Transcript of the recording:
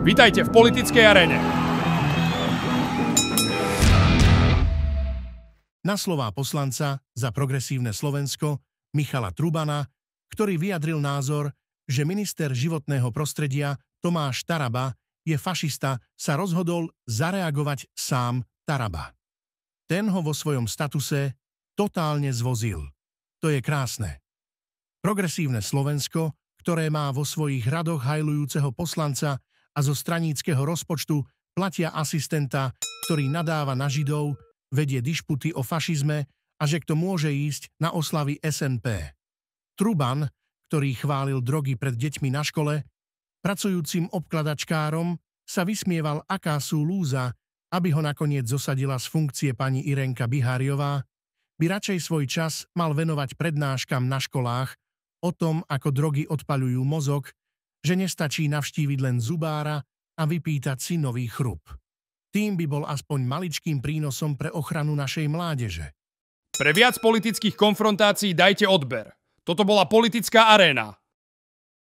Vítajte v politickej arene. Na slová poslanca za progresívne Slovensko Michala Trubana, ktorý vyjadril názor, že minister životného prostredia Tomáš Taraba je fašista, sa rozhodol zareagovať sám Taraba. Ten ho vo svojom statuse totálne zvozil. To je krásne. Progresívne Slovensko, ktoré má vo svojich radoch hajlujúceho poslanca a zo straníckého rozpočtu platia asistenta, ktorý nadáva na Židov, vedie dišputy o fašizme a že kto môže ísť na oslavy SNP. Truban, ktorý chválil drogy pred deťmi na škole, pracujúcim obkladačkárom sa vysmieval, aká sú lúza, aby ho nakoniec zosadila z funkcie pani Irenka Biháriová, by radšej svoj čas mal venovať prednáškam na školách o tom, ako drogy odpaľujú mozog že nestačí navštíviť len zubára a vypýtať si nový chrup. Tým by bol aspoň maličkým prínosom pre ochranu našej mládeže. Pre viac politických konfrontácií dajte odber. Toto bola politická aréna.